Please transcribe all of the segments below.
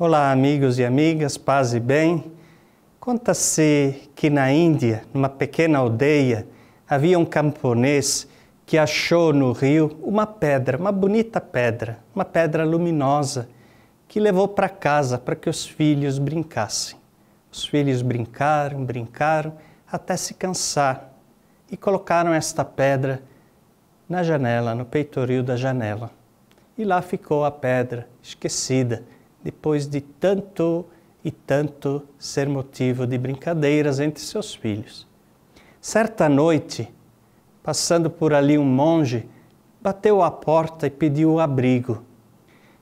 Olá, amigos e amigas, paz e bem. Conta-se que na Índia, numa pequena aldeia, havia um camponês que achou no rio uma pedra, uma bonita pedra, uma pedra luminosa, que levou para casa para que os filhos brincassem. Os filhos brincaram, brincaram, até se cansar e colocaram esta pedra na janela, no peitoril da janela. E lá ficou a pedra, esquecida depois de tanto e tanto ser motivo de brincadeiras entre seus filhos. Certa noite, passando por ali um monge, bateu à porta e pediu abrigo.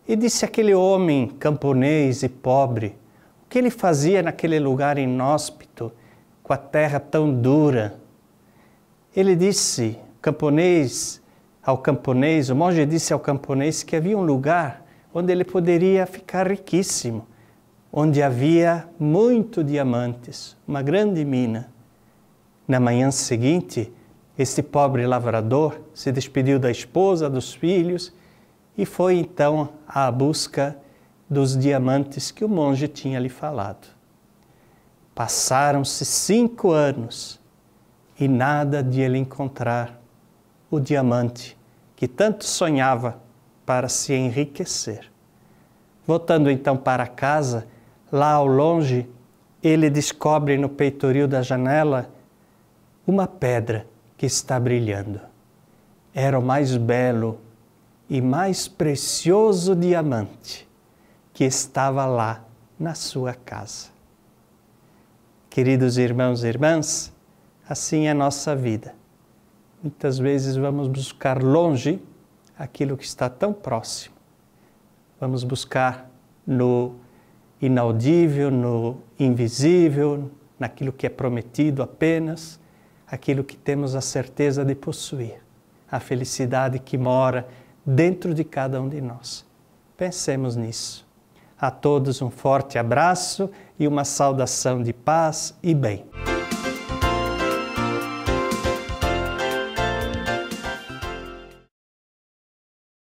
E disse aquele homem camponês e pobre o que ele fazia naquele lugar inóspito, com a terra tão dura. Ele disse, camponês, ao camponês, o monge disse ao camponês que havia um lugar onde ele poderia ficar riquíssimo, onde havia muito diamantes, uma grande mina. Na manhã seguinte, esse pobre lavrador se despediu da esposa, dos filhos e foi então à busca dos diamantes que o monge tinha lhe falado. Passaram-se cinco anos e nada de ele encontrar o diamante que tanto sonhava para se enriquecer. Voltando então para casa, lá ao longe, ele descobre no peitoril da janela uma pedra que está brilhando. Era o mais belo e mais precioso diamante que estava lá na sua casa. Queridos irmãos e irmãs, assim é a nossa vida. Muitas vezes vamos buscar longe aquilo que está tão próximo. Vamos buscar no inaudível, no invisível, naquilo que é prometido apenas, aquilo que temos a certeza de possuir, a felicidade que mora dentro de cada um de nós. Pensemos nisso. A todos um forte abraço e uma saudação de paz e bem.